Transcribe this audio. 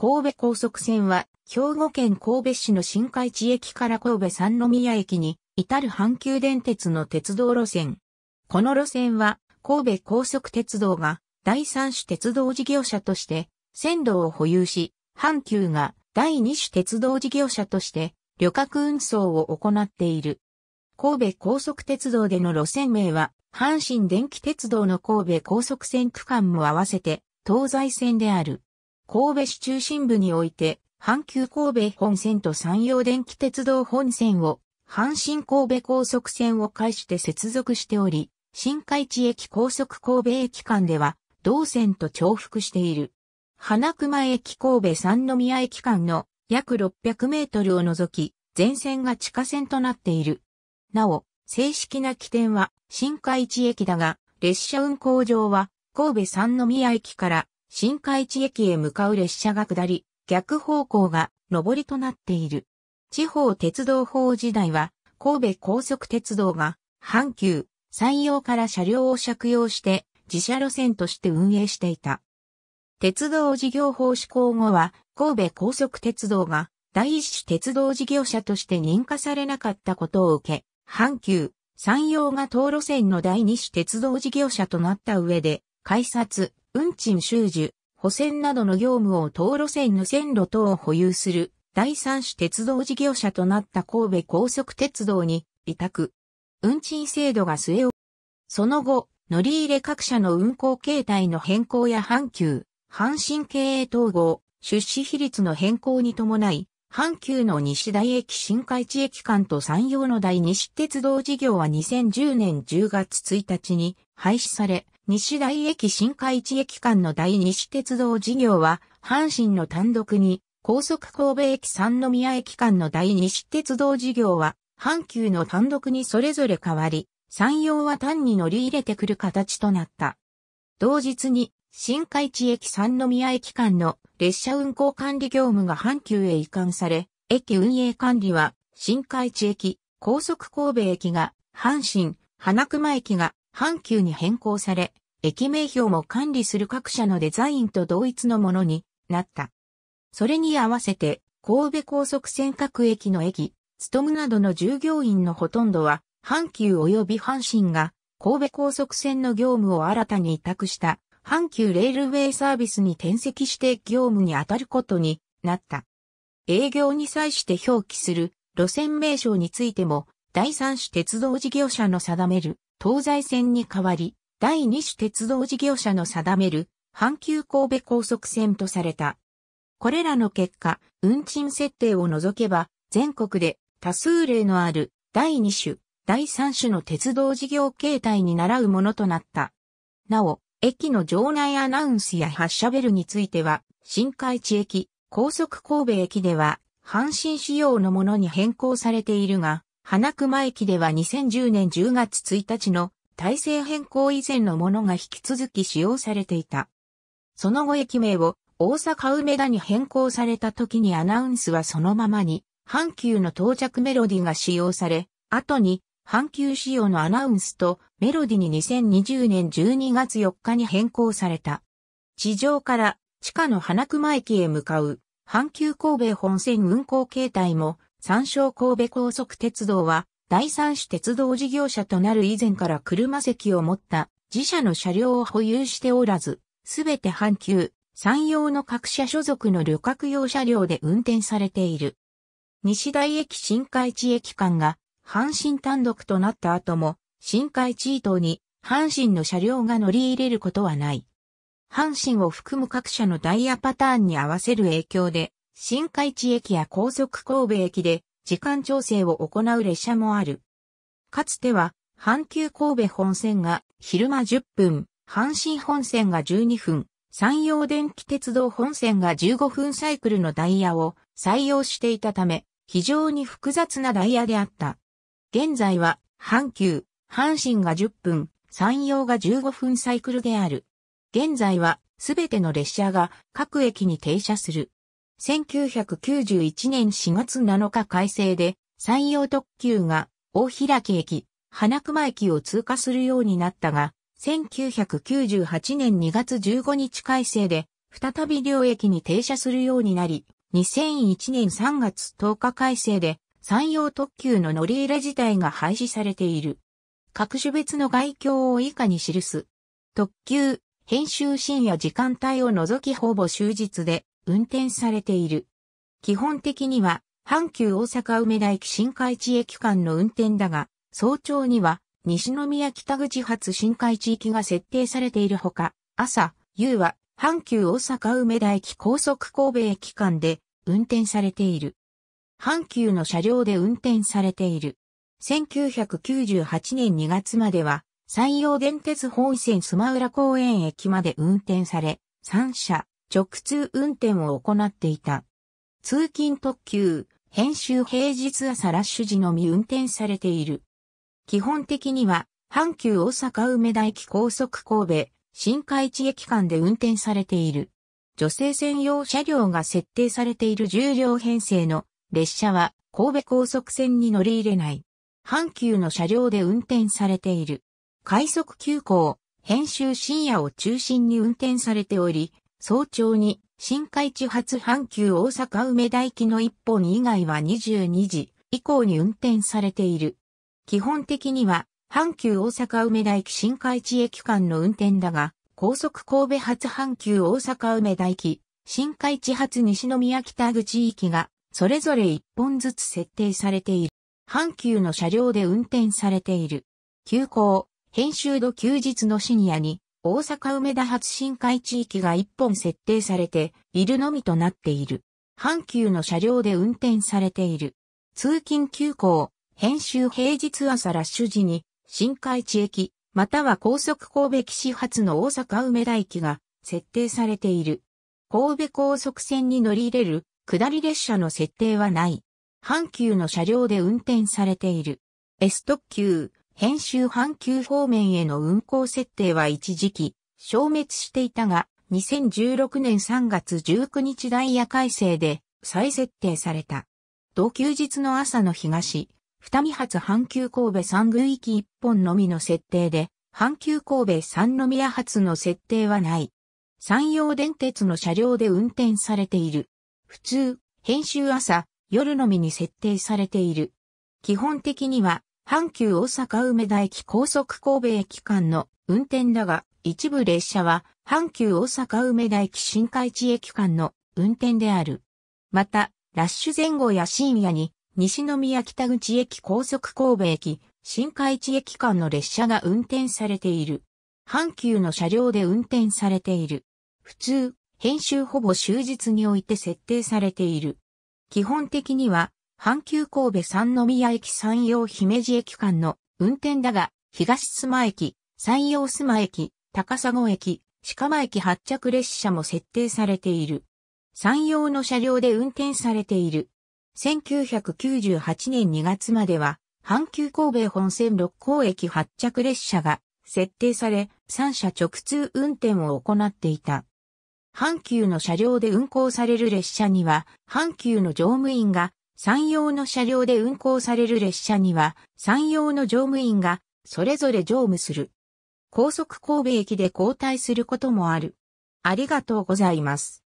神戸高速線は、兵庫県神戸市の新海地駅から神戸三宮駅に、至る阪急電鉄の鉄道路線。この路線は、神戸高速鉄道が、第三種鉄道事業者として、線路を保有し、阪急が第二種鉄道事業者として、旅客運送を行っている。神戸高速鉄道での路線名は、阪神電気鉄道の神戸高速線区間も合わせて、東西線である。神戸市中心部において、阪急神戸本線と山陽電気鉄道本線を、阪神神戸高速線を介して接続しており、新海地駅高速神戸駅間では、同線と重複している。花熊駅神戸三宮駅間の約600メートルを除き、全線が地下線となっている。なお、正式な起点は新海地駅だが、列車運行上は神戸三宮駅から新海地駅へ向かう列車が下り、逆方向が上りとなっている。地方鉄道法時代は、神戸高速鉄道が、阪急、山陽から車両を借用して、自社路線として運営していた。鉄道事業法施行後は、神戸高速鉄道が、第一種鉄道事業者として認可されなかったことを受け、阪急、山陽が当路線の第二種鉄道事業者となった上で、改札、運賃収受、補選などの業務を等路線の線路等を保有する第三種鉄道事業者となった神戸高速鉄道に委託。運賃制度が据え置その後、乗り入れ各社の運行形態の変更や阪急、阪神経営統合、出資比率の変更に伴い、阪急の西大駅新海地駅間と山陽の大西鉄道事業は2010年10月1日に廃止され、西大駅新海地駅間の大西鉄道事業は、阪神の単独に、高速神戸駅三宮駅間の大西鉄道事業は、阪急の単独にそれぞれ変わり、山陽は単に乗り入れてくる形となった。同日に、新海地駅三宮駅間の列車運行管理業務が阪急へ移管され、駅運営管理は、新海地駅、高速神戸駅が、阪神、花熊駅が、阪急に変更され、駅名標も管理する各社のデザインと同一のものになった。それに合わせて、神戸高速線各駅の駅、つとなどの従業員のほとんどは、阪急及び阪神が、神戸高速線の業務を新たに委託した、阪急レールウェイサービスに転籍して業務に当たることになった。営業に際して表記する路線名称についても、第三種鉄道事業者の定める東西線に代わり、第二種鉄道事業者の定める阪急神戸高速線とされた。これらの結果、運賃設定を除けば、全国で多数例のある第二種、第三種の鉄道事業形態に倣うものとなった。なお、駅の場内アナウンスや発車ベルについては、新海地駅、高速神戸駅では、阪神仕様のものに変更されているが、花熊駅では2010年10月1日の体制変更以前のものが引き続き使用されていた。その後駅名を大阪梅田に変更された時にアナウンスはそのままに、阪急の到着メロディが使用され、後に阪急仕様のアナウンスとメロディに2020年12月4日に変更された。地上から地下の花熊駅へ向かう阪急神戸本線運行形態も山椒神戸高速鉄道は、第三種鉄道事業者となる以前から車席を持った自社の車両を保有しておらず、すべて阪急、山陽の各社所属の旅客用車両で運転されている。西大駅新海地駅間が阪神単独となった後も、新海地伊東に阪神の車両が乗り入れることはない。阪神を含む各社のダイヤパターンに合わせる影響で、新海地駅や高速神戸駅で時間調整を行う列車もある。かつては、阪急神戸本線が昼間10分、阪神本線が12分、山陽電気鉄道本線が15分サイクルのダイヤを採用していたため、非常に複雑なダイヤであった。現在は、阪急、阪神が10分、山陽が15分サイクルである。現在は、すべての列車が各駅に停車する。1991年4月7日改正で、山陽特急が大開駅、花熊駅を通過するようになったが、1998年2月15日改正で、再び両駅に停車するようになり、2001年3月10日改正で、山陽特急の乗り入れ自体が廃止されている。各種別の概況を以下に記す。特急、編集深夜時間帯を除きほぼ終日で、運転されている。基本的には、阪急大阪梅田駅新海地駅間の運転だが、早朝には、西宮北口発新海地域が設定されているほか、朝、夕は、阪急大阪梅田駅高速神戸駅間で運転されている。阪急の車両で運転されている。1998年2月までは、山陽電鉄本線スマウラ公園駅まで運転され、3社、直通運転を行っていた。通勤特急、編集平日朝ラッシュ時のみ運転されている。基本的には、阪急大阪梅田駅高速神戸、新海地駅間で運転されている。女性専用車両が設定されている重量編成の列車は神戸高速線に乗り入れない。阪急の車両で運転されている。快速急行、編集深夜を中心に運転されており、早朝に新海地発阪急大阪梅田行きの一本以外は22時以降に運転されている。基本的には阪急大阪梅田駅新海地駅間の運転だが、高速神戸発阪急大阪梅田駅、新海地発西宮北口駅が、それぞれ一本ずつ設定されている。阪急の車両で運転されている。急行、編集度休日の深夜に、大阪梅田発新海地域が一本設定されているのみとなっている。阪急の車両で運転されている。通勤急行、編集平日朝ラッシュ時に、新海地駅、または高速神戸岸発の大阪梅田駅が設定されている。神戸高速線に乗り入れる下り列車の設定はない。阪急の車両で運転されている。S 特急、編集阪急方面への運行設定は一時期、消滅していたが、2016年3月19日ダイヤ改正で再設定された。同休日の朝の東、二見発阪急神戸3行域一本のみの設定で、阪急神戸三宮発の設定はない。山陽電鉄の車両で運転されている。普通、編集朝、夜のみに設定されている。基本的には、阪急大阪梅田駅高速神戸駅間の運転だが、一部列車は阪急大阪梅田駅新海地駅間の運転である。また、ラッシュ前後や深夜に西宮北口駅高速神戸駅新海地駅間の列車が運転されている。阪急の車両で運転されている。普通、編集ほぼ終日において設定されている。基本的には阪急神戸三宮駅山陽姫路駅間の運転だが、東須磨駅、山陽須磨駅、高砂駅、鹿間駅発着列車も設定されている。山陽の車両で運転されている。1998年2月までは、阪急神戸本線六甲駅発着列車が設定され、三社直通運転を行っていた。阪急の車両で運行される列車には、阪急の乗務員が山陽の車両で運行される列車には、山陽の乗務員が、それぞれ乗務する。高速神戸駅で交代することもある。ありがとうございます。